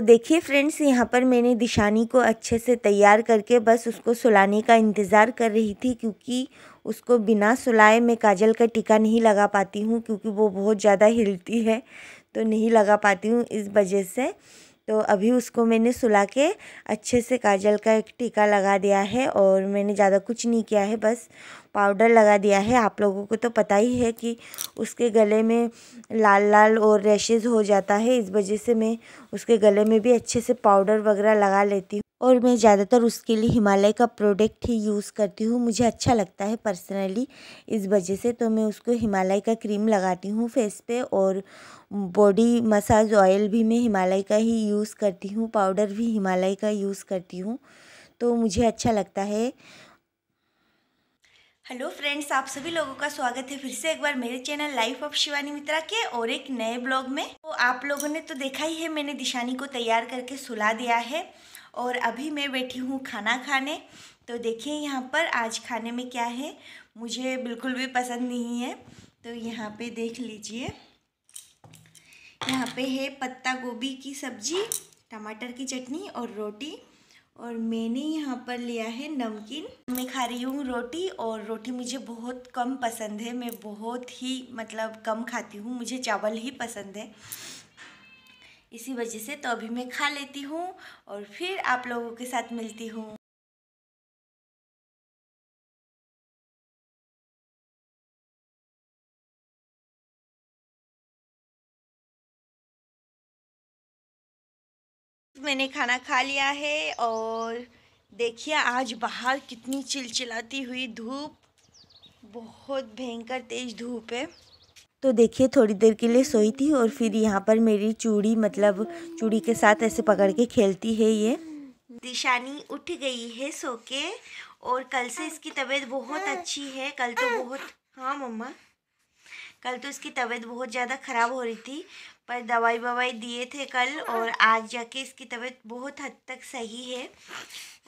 तो देखिए फ्रेंड्स यहाँ पर मैंने दिशानी को अच्छे से तैयार करके बस उसको सुलाने का इंतज़ार कर रही थी क्योंकि उसको बिना सुलाए मैं काजल का टीका नहीं लगा पाती हूँ क्योंकि वो बहुत ज़्यादा हिलती है तो नहीं लगा पाती हूँ इस वजह से तो अभी उसको मैंने सुला के अच्छे से काजल का एक टीका लगा दिया है और मैंने ज़्यादा कुछ नहीं किया है बस पाउडर लगा दिया है आप लोगों को तो पता ही है कि उसके गले में लाल लाल और रैशेज़ हो जाता है इस वजह से मैं उसके गले में भी अच्छे से पाउडर वगैरह लगा लेती हूँ और मैं ज़्यादातर उसके लिए हिमालय का प्रोडक्ट ही यूज़ करती हूँ मुझे अच्छा लगता है पर्सनली इस वजह से तो मैं उसको हिमालय का क्रीम लगाती हूँ फेस पे और बॉडी मसाज ऑयल भी मैं हिमालय का ही यूज़ करती हूँ पाउडर भी हिमालय का यूज़ करती हूँ तो मुझे अच्छा लगता है हेलो फ्रेंड्स आप सभी लोगों का स्वागत है फिर से एक बार मेरे channel life of Shivani Mitra के और एक नए ब्लॉग में तो आप लोगों ने तो देखा ही है मैंने दिशानी को तैयार करके सुला दिया है और अभी मैं बैठी हूँ खाना खाने तो देखिए यहाँ पर आज खाने में क्या है मुझे बिल्कुल भी पसंद नहीं है तो यहाँ पे देख लीजिए यहाँ पे है पत्ता गोभी की सब्जी टमाटर की चटनी और रोटी और मैंने यहाँ पर लिया है नमकीन मैं खा रही हूँ रोटी और रोटी मुझे बहुत कम पसंद है मैं बहुत ही मतलब कम खाती हूँ मुझे चावल ही पसंद है इसी वजह से तो अभी मैं खा लेती हूँ और फिर आप लोगों के साथ मिलती हूँ मैंने खाना खा लिया है और देखिए आज बाहर कितनी चिलचिलाती हुई धूप बहुत भयंकर तेज़ धूप है तो देखिए थोड़ी देर के लिए सोई थी और फिर यहाँ पर मेरी चूड़ी मतलब चूड़ी के साथ ऐसे पकड़ के खेलती है ये दिशानी उठ गई है सो के और कल से इसकी तबीयत बहुत अच्छी है कल तो बहुत हाँ मम्मा कल तो इसकी तबीयत बहुत ज़्यादा ख़राब हो रही थी पर दवाई ववाई दिए थे कल और आज जाके इसकी तबीयत बहुत हद तक सही है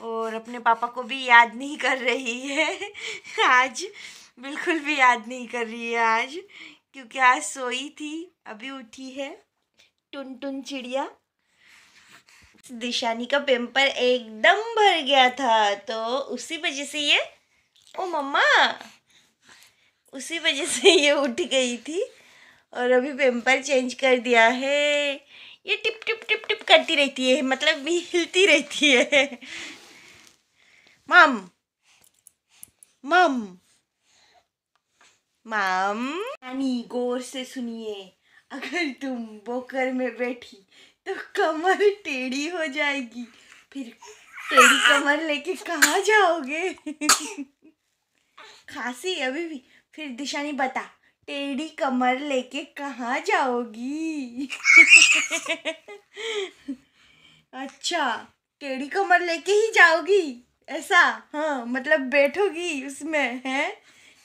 और अपने पापा को भी याद नहीं कर रही है आज बिल्कुल भी याद नहीं कर रही है आज क्योंकि आज सोई थी अभी उठी है टुन टुन चिड़िया दिशानी का पेम्पर एकदम भर गया था तो उसी वजह से ये ओ मम्मा उसी वजह से ये उठ गई थी और अभी पेम्पर चेंज कर दिया है ये टिप टिप टिप टिप करती रहती है मतलब भी हिलती रहती है मम मम माम नानी गौर से सुनिए अगर तुम बोकर में बैठी तो कमर टेढ़ी हो जाएगी फिर टेढ़ी कमर लेके कहाँ जाओगे खांसी अभी भी फिर दिशा ने बता टेढ़ी कमर लेके कहाँ जाओगी अच्छा टेढ़ी कमर लेके ही जाओगी ऐसा हाँ मतलब बैठोगी उसमें है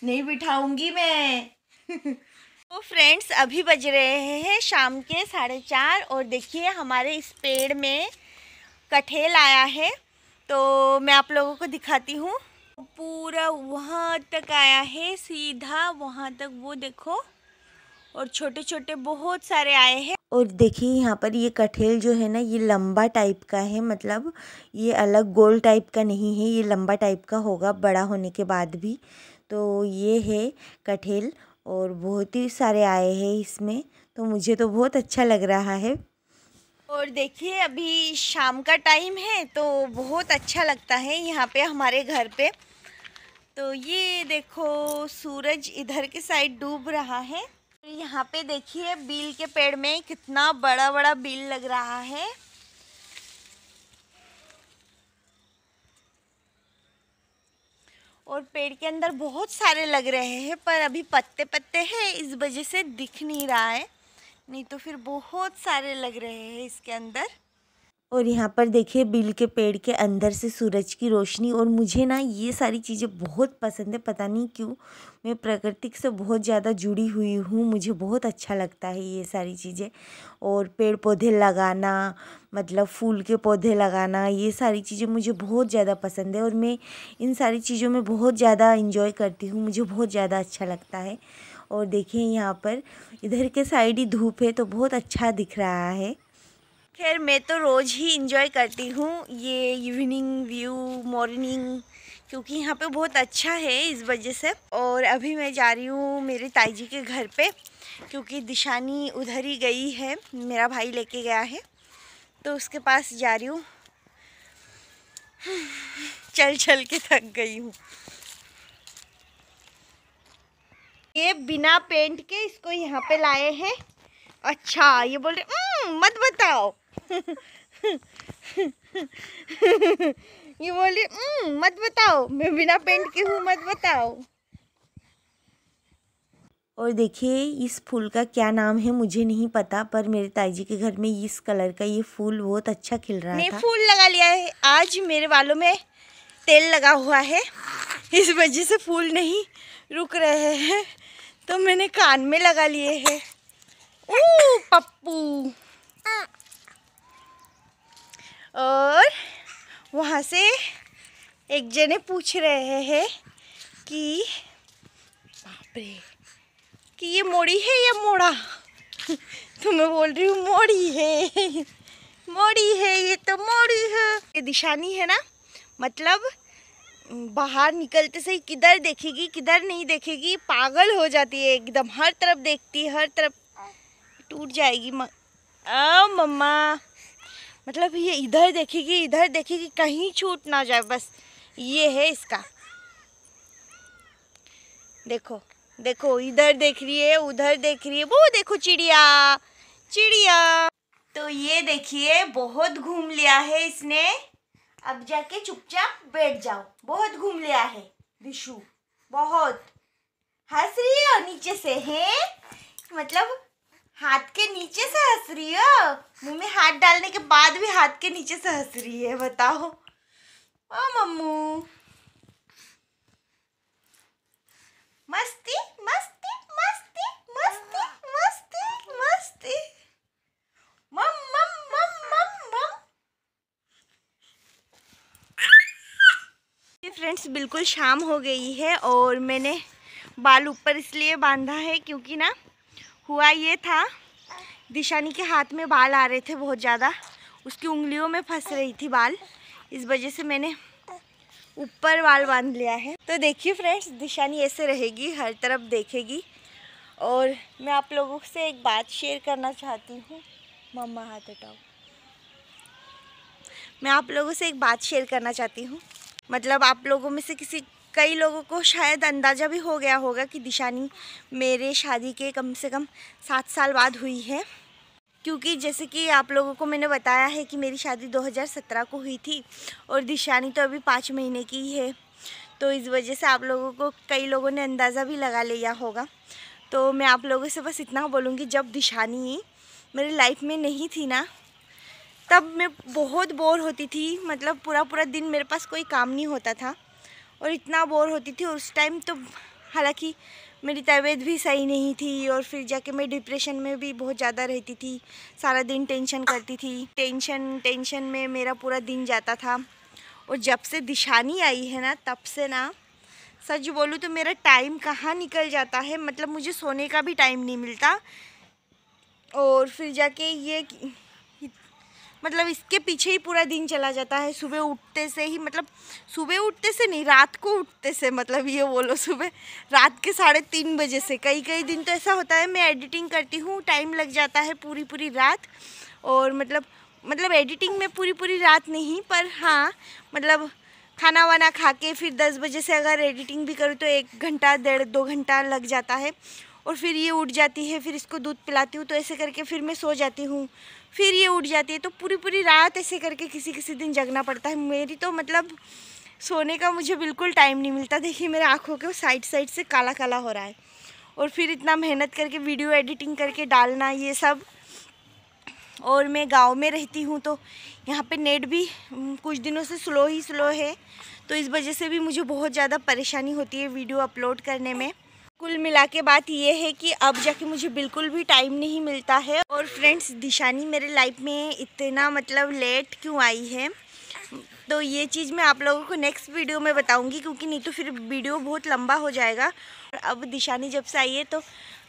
नहीं बिठाऊंगी मैं तो फ्रेंड्स अभी बज रहे हैं शाम के साढ़े चार और देखिए हमारे इस पेड़ में कठेल आया है तो मैं आप लोगों को दिखाती हूँ पूरा वहाँ तक आया है सीधा वहाँ तक वो देखो और छोटे छोटे बहुत सारे आए हैं और देखिए यहाँ पर ये कठेल जो है ना ये लंबा टाइप का है मतलब ये अलग गोल टाइप का नहीं है ये लंबा टाइप का होगा बड़ा होने के बाद भी तो ये है कटहल और बहुत ही सारे आए हैं इसमें तो मुझे तो बहुत अच्छा लग रहा है और देखिए अभी शाम का टाइम है तो बहुत अच्छा लगता है यहाँ पे हमारे घर पे तो ये देखो सूरज इधर के साइड डूब रहा है यहाँ पे देखिए बिल के पेड़ में कितना बड़ा बड़ा बिल लग रहा है और पेड़ के अंदर बहुत सारे लग रहे हैं पर अभी पत्ते पत्ते हैं इस वजह से दिख नहीं रहा है नहीं तो फिर बहुत सारे लग रहे हैं इसके अंदर और यहाँ पर देखिए बिल के पेड़ के अंदर से सूरज की रोशनी और मुझे ना ये सारी चीज़ें बहुत पसंद है पता नहीं क्यों मैं प्रकृति से बहुत ज़्यादा जुड़ी हुई हूँ मुझे बहुत अच्छा लगता है ये सारी चीज़ें और पेड़ पौधे लगाना मतलब फूल के पौधे लगाना ये सारी चीज़ें मुझे बहुत ज़्यादा पसंद है और मैं इन सारी चीज़ों में बहुत ज़्यादा इंजॉय करती हूँ मुझे बहुत ज़्यादा अच्छा लगता है और देखिए यहाँ पर इधर के साइड ही धूप है तो बहुत अच्छा दिख रहा है खैर मैं तो रोज़ ही इंजॉय करती हूँ ये इवनिंग व्यू मॉर्निंग क्योंकि यहाँ पे बहुत अच्छा है इस वजह से और अभी मैं जा रही हूँ मेरे ताई जी के घर पे क्योंकि दिशानी उधर ही गई है मेरा भाई लेके गया है तो उसके पास जा रही हूँ चल चल के थक गई हूँ ये बिना पेंट के इसको यहाँ पे लाए हैं अच्छा ये बोल रहे हम्म, मत बताओ ये बोल रही हम्म, मत बताओ मैं बिना पेंट के हूँ मत बताओ और देखिए इस फूल का क्या नाम है मुझे नहीं पता पर मेरे ताजी के घर में इस कलर का ये फूल बहुत अच्छा खिल रहा है फूल लगा लिया है आज मेरे बालों में तेल लगा हुआ है इस वजह से फूल नहीं रुक रहे हैं तो मैंने कान में लगा लिए हैं पप्पू और वहाँ से एक जने पूछ रहे हैं कि बापरे कि ये मोड़ी है या मोड़ा तो मैं बोल रही हूँ मोड़ी है मोड़ी है ये तो मोड़ी है ये दिशानी है ना मतलब बाहर निकलते सही किधर देखेगी किधर नहीं देखेगी पागल हो जाती है एकदम हर तरफ देखती है हर तरफ टूट जाएगी म... आ मम्मा मतलब ये इधर देखेगी इधर देखेगी कहीं छूट ना जाए बस ये है इसका देखो देखो इधर देख रही है उधर देख रही है वो देखो चिड़िया चिड़िया तो ये देखिए बहुत घूम लिया है इसने अब जाके चुपचाप बैठ जाओ बहुत घूम लिया है विशु बहुत हंस रही है नीचे से है मतलब हाथ के नीचे से हंस रही हो मुंह में हाथ डालने के बाद भी हाथ के नीचे से हंस रही है बताओ ओ मम्मू मस्ती मस्ती मस्ती मस्ती मस्ती मस्ती मम मम मम मम मम फ्रेंड्स बिल्कुल शाम हो गई है और मैंने बाल ऊपर इसलिए बांधा है क्योंकि ना हुआ ये था दिशानी के हाथ में बाल आ रहे थे बहुत ज़्यादा उसकी उंगलियों में फंस रही थी बाल इस वजह से मैंने ऊपर बाल बांध लिया है तो देखिए फ्रेंड्स दिशानी ऐसे रहेगी हर तरफ देखेगी और मैं आप लोगों से एक बात शेयर करना चाहती हूँ मम्मा हाथ हटाओ मैं आप लोगों से एक बात शेयर करना चाहती हूँ मतलब आप लोगों में से किसी कई लोगों को शायद अंदाज़ा भी हो गया होगा कि दिशानी मेरे शादी के कम से कम सात साल बाद हुई है क्योंकि जैसे कि आप लोगों को मैंने बताया है कि मेरी शादी 2017 को हुई थी और दिशानी तो अभी पाँच महीने की ही है तो इस वजह से आप लोगों को कई लोगों ने अंदाज़ा भी लगा लिया होगा तो मैं आप लोगों से बस इतना बोलूँगी जब दिशानी मेरी लाइफ में नहीं थी ना तब मैं बहुत बोर होती थी मतलब पूरा पूरा दिन मेरे पास कोई काम नहीं होता था और इतना बोर होती थी उस टाइम तो हालांकि मेरी तबीयत भी सही नहीं थी और फिर जाके मैं डिप्रेशन में भी बहुत ज़्यादा रहती थी सारा दिन टेंशन करती थी टेंशन टेंशन में मेरा पूरा दिन जाता था और जब से दिशानी आई है ना तब से ना सच बोलूँ तो मेरा टाइम कहाँ निकल जाता है मतलब मुझे सोने का भी टाइम नहीं मिलता और फिर जाके ये मतलब इसके पीछे ही पूरा दिन चला जाता है सुबह उठते से ही मतलब सुबह उठते से नहीं रात को उठते से मतलब ये बोलो सुबह रात के साढ़े तीन बजे से कई कई दिन तो ऐसा होता है मैं एडिटिंग करती हूँ टाइम लग जाता है पूरी पूरी रात और मतलब मतलब एडिटिंग में पूरी पूरी रात नहीं पर हाँ मतलब खाना वाना खा के फिर दस बजे से अगर एडिटिंग भी करूँ तो एक घंटा डेढ़ दो घंटा लग जाता है और फिर ये उठ जाती है फिर इसको दूध पिलाती हूँ तो ऐसे करके फिर मैं सो जाती हूँ फिर ये उठ जाती है तो पूरी पूरी रात ऐसे करके किसी किसी दिन जगना पड़ता है मेरी तो मतलब सोने का मुझे बिल्कुल टाइम नहीं मिलता देखिए मेरे आँखों के साइड साइड से काला काला हो रहा है और फिर इतना मेहनत करके वीडियो एडिटिंग करके डालना ये सब और मैं गांव में रहती हूँ तो यहाँ पे नेट भी कुछ दिनों से स्लो ही स्लो है तो इस वजह से भी मुझे बहुत ज़्यादा परेशानी होती है वीडियो अपलोड करने में कुल मिला के बात ये है कि अब जाके मुझे बिल्कुल भी टाइम नहीं मिलता है और फ्रेंड्स दिशानी मेरे लाइफ में इतना मतलब लेट क्यों आई है तो ये चीज़ मैं आप लोगों को नेक्स्ट वीडियो में बताऊंगी क्योंकि नहीं तो फिर वीडियो बहुत लंबा हो जाएगा और अब दिशानी जब से आई है तो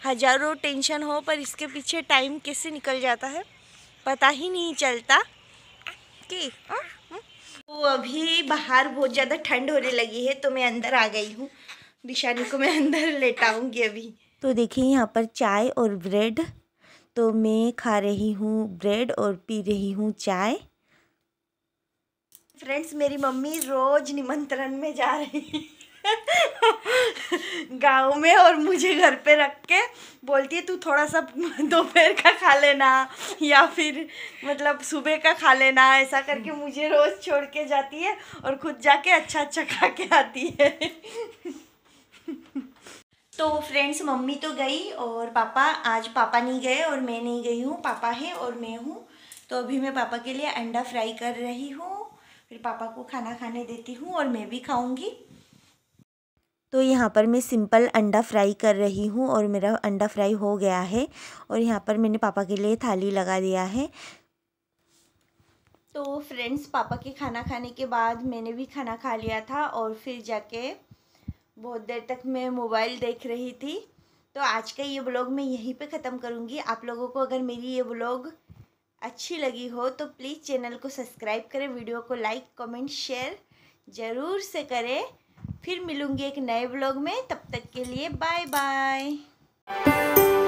हज़ारों टेंशन हो पर इसके पीछे टाइम कैसे निकल जाता है पता ही नहीं चलता कि हाँ। तो अभी बाहर बहुत ज़्यादा ठंड होने लगी है तो मैं अंदर आ गई हूँ निशानी को मैं अंदर लेटाऊंगी अभी तो देखिए यहाँ पर चाय और ब्रेड तो मैं खा रही हूँ ब्रेड और पी रही हूँ चाय फ्रेंड्स मेरी मम्मी रोज निमंत्रण में जा रही गाँव में और मुझे घर पे रख के बोलती है तू थोड़ा सा दोपहर का खा लेना या फिर मतलब सुबह का खा लेना ऐसा करके मुझे रोज़ छोड़ के जाती है और खुद जाके अच्छा अच्छा खा के आती है तो फ्रेंड्स मम्मी तो गई और पापा आज पापा नहीं गए और मैं नहीं गई हूँ पापा है और मैं हूँ तो अभी मैं पापा के लिए अंडा फ्राई कर रही हूँ फिर पापा को खाना खाने देती हूँ और मैं भी खाऊँगी तो यहाँ पर मैं सिंपल अंडा फ्राई कर रही हूँ और मेरा अंडा फ्राई हो गया है और यहाँ पर मैंने पापा के लिए थाली लगा दिया है तो फ्रेंड्स पापा के खाना खाने के बाद मैंने भी खाना खा लिया था और फिर जाके बहुत देर तक मैं मोबाइल देख रही थी तो आज का ये ब्लॉग मैं यहीं पे ख़त्म करूँगी आप लोगों को अगर मेरी ये ब्लॉग अच्छी लगी हो तो प्लीज़ चैनल को सब्सक्राइब करें वीडियो को लाइक कमेंट शेयर ज़रूर से करें फिर मिलूँगी एक नए ब्लॉग में तब तक के लिए बाय बाय